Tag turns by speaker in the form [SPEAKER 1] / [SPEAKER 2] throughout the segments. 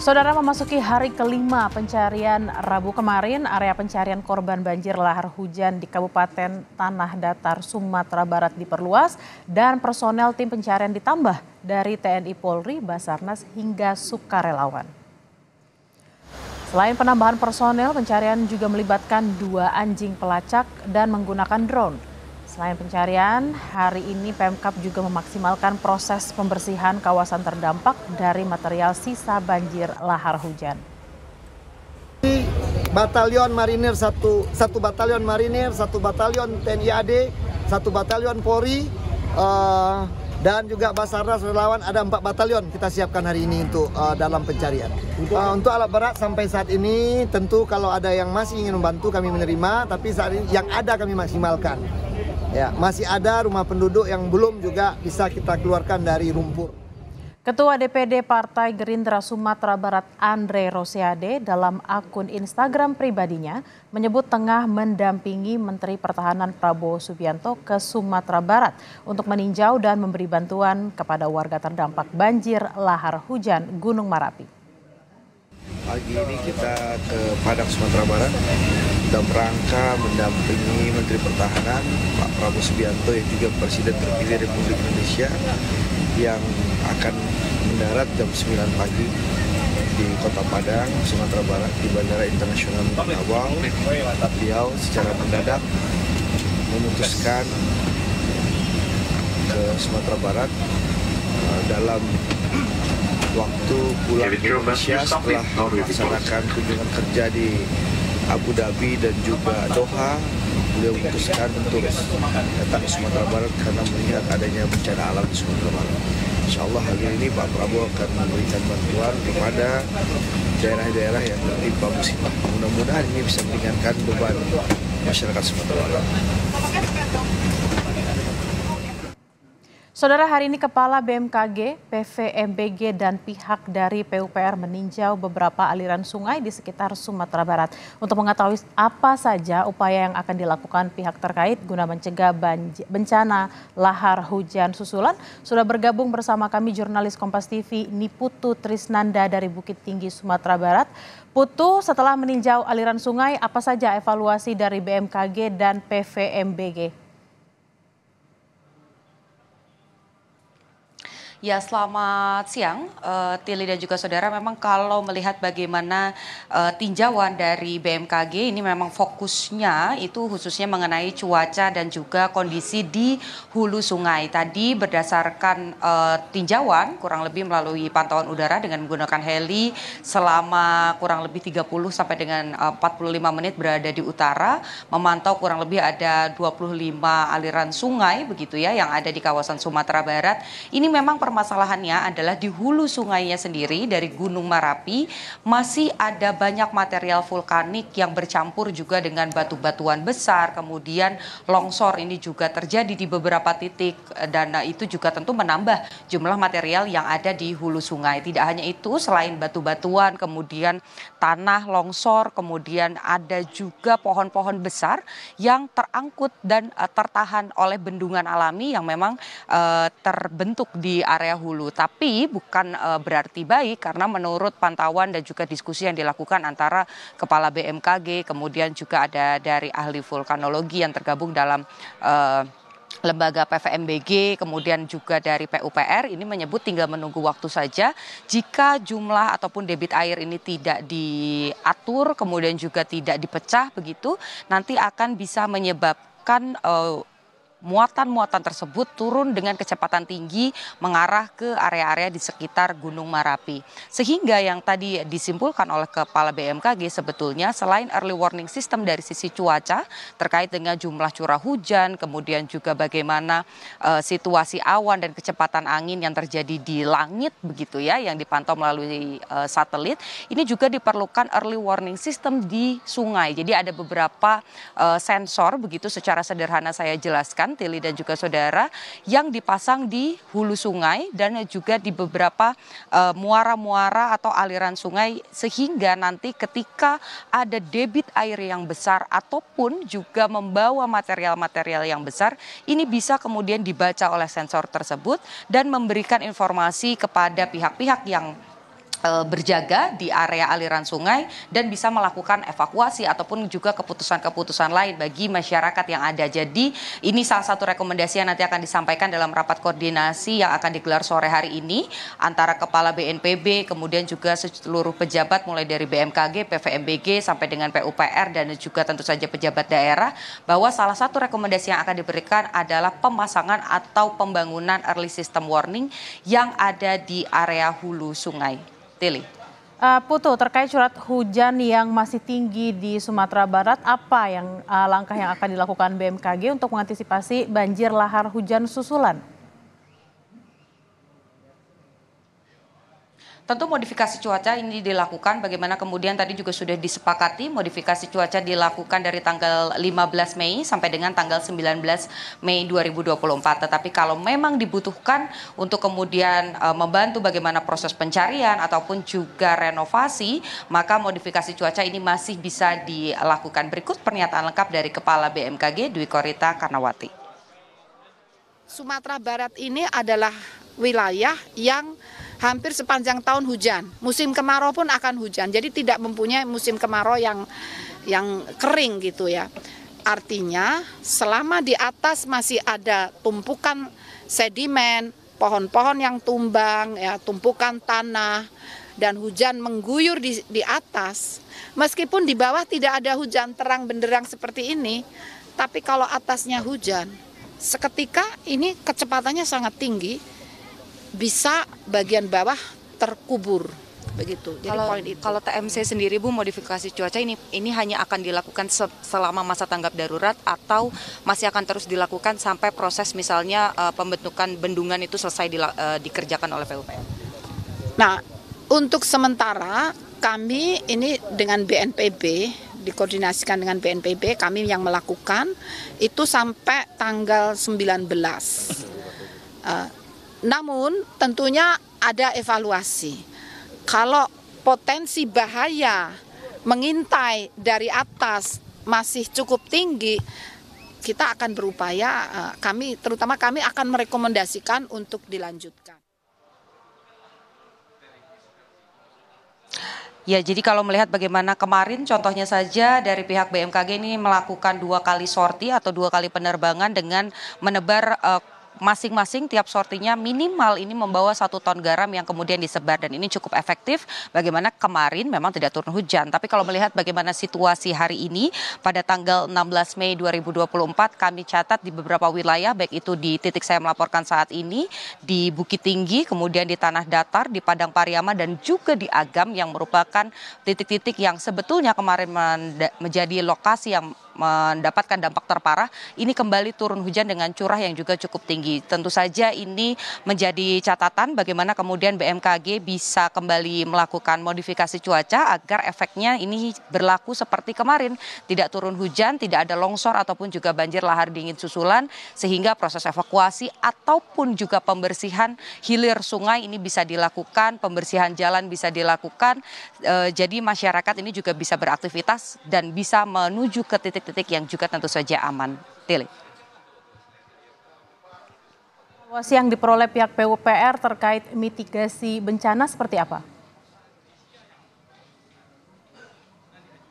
[SPEAKER 1] Saudara memasuki hari kelima pencarian Rabu kemarin, area pencarian korban banjir lahar hujan di Kabupaten Tanah Datar, Sumatera Barat diperluas dan personel tim pencarian ditambah dari TNI Polri, Basarnas hingga sukarelawan. Selain penambahan personel, pencarian juga melibatkan dua anjing pelacak dan menggunakan drone. Selain pencarian, hari ini Pemkap juga memaksimalkan proses pembersihan kawasan terdampak dari material sisa banjir lahar hujan.
[SPEAKER 2] Batalion Marinir satu, satu batalion Marinir, satu batalion TNI AD, satu batalion Polri, uh, dan juga Basarnas relawan ada empat batalion kita siapkan hari ini untuk uh, dalam pencarian. Uh, untuk alat berat sampai saat ini tentu kalau ada yang masih ingin membantu kami menerima, tapi saat ini yang ada kami maksimalkan. Ya, masih ada rumah penduduk yang belum juga bisa kita keluarkan dari lumpur.
[SPEAKER 1] Ketua DPD Partai Gerindra Sumatera Barat Andre Rosiade dalam akun Instagram pribadinya menyebut tengah mendampingi Menteri Pertahanan Prabowo Subianto ke Sumatera Barat untuk meninjau dan memberi bantuan kepada warga terdampak banjir lahar hujan Gunung Marapi. Pagi ini kita ke Padang Sumatera Barat dalam rangka mendampingi Menteri Pertahanan Pak Prabowo Subianto yang juga Presiden terpilih Republik Indonesia yang akan mendarat jam 9 pagi di Kota Padang, Sumatera Barat di Bandara Internasional Minangkabau.
[SPEAKER 2] Beliau secara mendadak memutuskan
[SPEAKER 1] ke Sumatera Barat eh, dalam waktu pulang ke Indonesia setelah melaksanakan kunjungan kerja di Abu Dhabi dan juga Doha beliau memutuskan untuk datang ke Sumatera Barat karena melihat adanya bencana alam di Sumatera Barat. Insya Allah hari ini Pak Prabowo akan memberikan bantuan kepada daerah-daerah yang tertimpa musibah. Mudah-mudahan ini bisa meringankan beban masyarakat Sumatera Barat. Saudara hari ini Kepala BMKG, PVMBG dan pihak dari PUPR meninjau beberapa aliran sungai di sekitar Sumatera Barat untuk mengetahui apa saja upaya yang akan dilakukan pihak terkait guna mencegah bencana lahar hujan susulan. Sudah bergabung bersama kami jurnalis Kompas TV Niputu Trisnanda dari Bukit Tinggi Sumatera Barat. Putu, setelah meninjau aliran sungai, apa saja evaluasi dari BMKG dan PVMBG?
[SPEAKER 3] Ya selamat siang uh, eh, Tili dan juga saudara memang kalau melihat bagaimana uh, tinjauan dari BMKG ini memang fokusnya itu khususnya mengenai cuaca dan juga kondisi di hulu sungai. Tadi berdasarkan uh, tinjauan kurang lebih melalui pantauan udara dengan menggunakan heli selama kurang lebih 30 sampai dengan uh, 45 menit berada di utara memantau kurang lebih ada 25 aliran sungai begitu ya yang ada di kawasan Sumatera Barat. Ini memang permasalahannya adalah di hulu sungainya sendiri dari Gunung Marapi masih ada banyak material vulkanik yang bercampur juga dengan batu-batuan besar, kemudian longsor ini juga terjadi di beberapa titik eh, dan eh, itu juga tentu menambah jumlah material yang ada di hulu sungai. Tidak hanya itu, selain batu-batuan, kemudian tanah longsor, kemudian ada juga pohon-pohon besar yang terangkut dan eh, tertahan oleh bendungan alami yang memang terbentuk di area area hulu. Tapi bukan uh, berarti baik karena menurut pantauan dan juga diskusi yang dilakukan antara Kepala BMKG, kemudian juga ada dari ahli vulkanologi yang tergabung dalam Uh, lembaga PVMBG kemudian juga dari PUPR ini menyebut tinggal menunggu waktu saja jika jumlah ataupun debit air ini tidak diatur kemudian juga tidak dipecah begitu nanti akan bisa menyebabkan uh, muatan-muatan tersebut turun dengan kecepatan tinggi mengarah ke area-area di sekitar Gunung Marapi. Sehingga yang tadi disimpulkan oleh Kepala BMKG sebetulnya selain early warning system dari sisi cuaca terkait dengan jumlah curah hujan, kemudian juga bagaimana e, situasi awan dan kecepatan angin yang terjadi di langit begitu ya yang dipantau melalui e, satelit, ini juga diperlukan early warning system di sungai. Jadi ada beberapa e, sensor begitu secara sederhana saya jelaskan Teli tili dan juga saudara yang dipasang di hulu sungai dan juga di beberapa eh, muara muara atau aliran sungai sehingga nanti ketika ada debit air yang besar ataupun juga membawa material-material yang besar ini bisa kemudian dibaca oleh sensor tersebut dan memberikan informasi kepada pihak-pihak yang berjaga di area aliran sungai dan bisa melakukan evakuasi ataupun juga keputusan-keputusan lain bagi masyarakat yang ada. Jadi ini salah satu rekomendasi yang nanti akan disampaikan dalam rapat koordinasi yang akan digelar sore hari ini antara kepala BNPB kemudian juga seluruh pejabat mulai dari BMKG, PVMBG sampai dengan PUPR dan juga tentu saja pejabat daerah bahwa salah satu rekomendasi yang akan diberikan adalah pemasangan atau pembangunan early system warning yang ada di area hulu sungai.
[SPEAKER 1] Tili. Eh, Putu, terkait curah hujan yang masih tinggi di Sumatera Barat, apa yang eh, langkah yang akan dilakukan BMKG untuk mengantisipasi banjir lahar hujan susulan? Tentu
[SPEAKER 3] modifikasi cuaca ini dilakukan bagaimana kemudian tadi juga sudah disepakati modifikasi cuaca dilakukan dari tanggal 15 Mei sampai dengan tanggal 19 Mei 2024. Tetapi kalau memang dibutuhkan untuk kemudian e, membantu bagaimana proses pencarian ataupun juga renovasi, maka modifikasi cuaca ini masih bisa dilakukan. Berikut pernyataan lengkap dari Kepala BMKG Dwi Korita Karnawati.
[SPEAKER 2] Sumatera Barat ini adalah wilayah yang hampir sepanjang tahun hujan. Musim kemarau pun akan hujan. Jadi tidak mempunyai musim kemarau yang yang kering gitu ya. Artinya selama di atas masih ada tumpukan sedimen, pohon-pohon yang tumbang, ya tumpukan tanah dan hujan mengguyur di, di atas. Meskipun di bawah tidak ada hujan terang benderang seperti ini, tapi kalau atasnya hujan, seketika ini kecepatannya sangat tinggi, bisa bagian bawah terkubur
[SPEAKER 3] begitu. Jadi kalau, poin itu. Kalau TMC sendiri Bu modifikasi cuaca ini ini hanya akan dilakukan se selama masa tanggap darurat atau masih akan terus dilakukan sampai proses misalnya uh, pembentukan bendungan itu selesai di, uh, eh, dikerjakan oleh PUPR.
[SPEAKER 2] Nah, untuk sementara kami ini dengan BNPB dikoordinasikan dengan BNPB kami yang melakukan itu sampai tanggal 19. Uh, Namun tentunya ada evaluasi. Kalau potensi bahaya mengintai dari atas masih cukup tinggi, kita akan berupaya eh, kami terutama kami akan merekomendasikan untuk dilanjutkan.
[SPEAKER 3] Ya, jadi kalau melihat bagaimana kemarin contohnya saja dari pihak BMKG ini melakukan dua kali sorti atau dua kali penerbangan dengan menebar uh, masing-masing tiap sortinya minimal ini membawa satu ton garam yang kemudian disebar dan ini cukup efektif bagaimana kemarin memang tidak turun hujan tapi kalau melihat bagaimana situasi hari ini pada tanggal 16 Mei 2024 kami catat di beberapa wilayah baik itu di titik saya melaporkan saat ini di Bukit Tinggi kemudian di Tanah Datar di Padang Pariama dan juga di Agam yang merupakan titik-titik yang sebetulnya kemarin menjadi lokasi yang mendapatkan dampak terparah ini kembali turun hujan dengan curah yang juga cukup tinggi. Tentu saja ini menjadi catatan bagaimana kemudian BMKG bisa kembali melakukan modifikasi cuaca agar efeknya ini berlaku seperti kemarin, tidak turun hujan, tidak ada longsor ataupun juga banjir lahar dingin susulan sehingga proses evakuasi ataupun juga pembersihan hilir sungai ini bisa dilakukan, pembersihan jalan bisa dilakukan. Eh, jadi masyarakat ini juga bisa beraktivitas dan bisa menuju ke titik titik-titik yang juga tentu saja aman. Tili.
[SPEAKER 1] Evaluasi yang diperoleh pihak PUPR terkait mitigasi bencana seperti apa?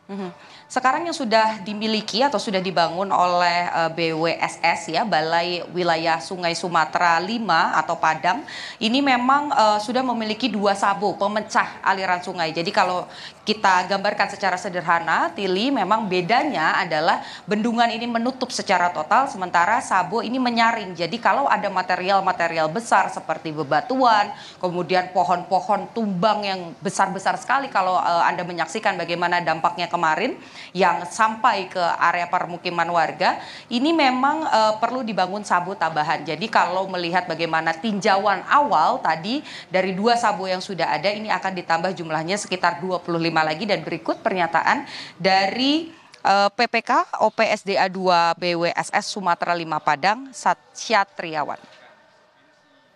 [SPEAKER 3] Mm -hmm sekarang yang sudah dimiliki atau sudah dibangun oleh eh, BWSS ya Balai Wilayah Sungai Sumatera 5 atau Padang ini memang uh, sudah memiliki dua sabuk pemecah aliran sungai. Jadi kalau kita gambarkan secara sederhana, Tili memang bedanya adalah bendungan ini menutup secara total sementara sabu ini menyaring. Jadi kalau ada material-material besar seperti bebatuan, kemudian pohon-pohon tumbang yang besar-besar sekali kalau uh, Anda menyaksikan bagaimana dampaknya kemarin yang sampai ke area permukiman warga ini memang uh, perlu dibangun sabu tambahan. Jadi kalau melihat bagaimana tinjauan awal tadi dari dua sabu yang sudah ada ini akan ditambah jumlahnya sekitar 25 lagi dan berikut pernyataan dari eh, PPK OPSDA 2 BWSS Sumatera 5 Padang Satya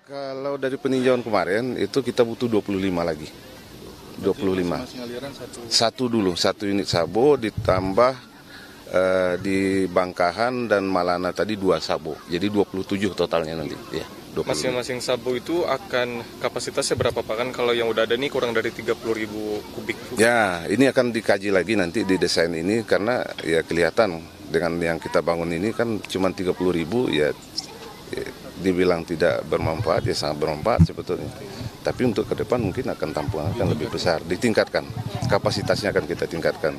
[SPEAKER 1] Kalau dari peninjauan kemarin itu kita butuh 25 lagi. 25. Satu dulu, satu unit sabo ditambah uh, di Bangkahan dan Malana tadi dua sabo. Jadi 27 totalnya nanti. Ya. Masing-masing
[SPEAKER 3] sabo itu akan kapasitasnya berapa Pak? Kan kalau yang udah ada nih kurang dari
[SPEAKER 1] 30 ribu kubik. Ya, ini akan dikaji lagi nanti di desain ini karena ya kelihatan dengan yang kita bangun ini kan cuma 30 ribu ya, ya dibilang tidak bermanfaat ya sangat bermanfaat sebetulnya. Tapi untuk ke depan mungkin akan tampungan akan lebih besar, ditingkatkan. Kapasitasnya akan kita tingkatkan.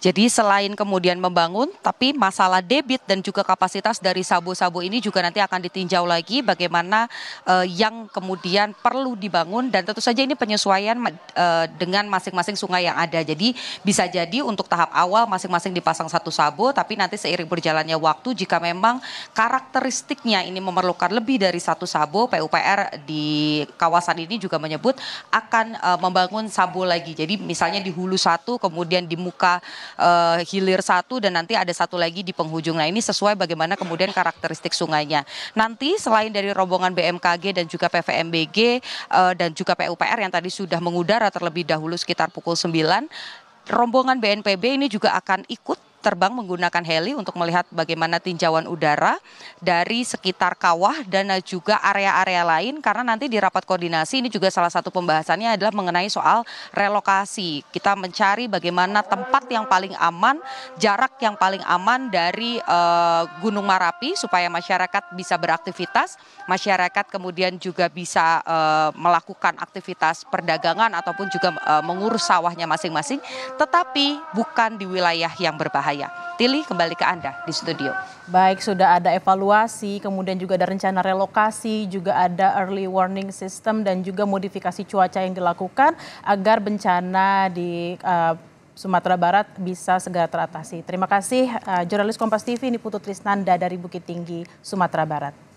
[SPEAKER 3] Jadi selain kemudian membangun, tapi masalah debit dan juga kapasitas dari sabu-sabu ini juga nanti akan ditinjau lagi bagaimana uh, yang kemudian perlu dibangun dan tentu saja ini penyesuaian uh, dengan masing-masing sungai yang ada. Jadi bisa jadi untuk tahap awal masing-masing dipasang satu sabu, tapi nanti seiring berjalannya waktu jika memang karakteristiknya ini memerlukan lebih dari satu sabu, PUPR di kawasan ini juga menyebut akan uh, membangun sabu lagi. Jadi misalnya di hulu satu kemudian di muka uh, hilir satu dan nanti ada satu lagi di penghujung. Nah ini sesuai bagaimana kemudian karakteristik sungainya. Nanti selain dari rombongan BMKG dan juga PVMBG uh, eh, dan juga PUPR yang tadi sudah mengudara terlebih dahulu sekitar pukul 9, rombongan BNPB ini juga akan ikut terbang menggunakan heli untuk melihat bagaimana tinjauan udara dari sekitar kawah dan juga area-area lain karena nanti di rapat koordinasi ini juga salah satu pembahasannya adalah mengenai soal relokasi. Kita mencari bagaimana tempat yang paling aman, jarak yang paling aman dari uh, Gunung Marapi supaya masyarakat bisa beraktivitas, masyarakat kemudian juga bisa uh, melakukan aktivitas perdagangan ataupun juga uh, mengurus sawahnya masing-masing, tetapi bukan di wilayah yang berbahaya berbahaya. Tili
[SPEAKER 1] kembali ke Anda di studio. Baik, sudah ada evaluasi, kemudian juga ada rencana relokasi, juga ada early warning system dan juga modifikasi cuaca yang dilakukan agar bencana di uh, Sumatera Barat bisa segera teratasi. Terima kasih uh, jurnalis Kompas TV ini Niputu Trisnanda dari Bukit Tinggi, Sumatera Barat.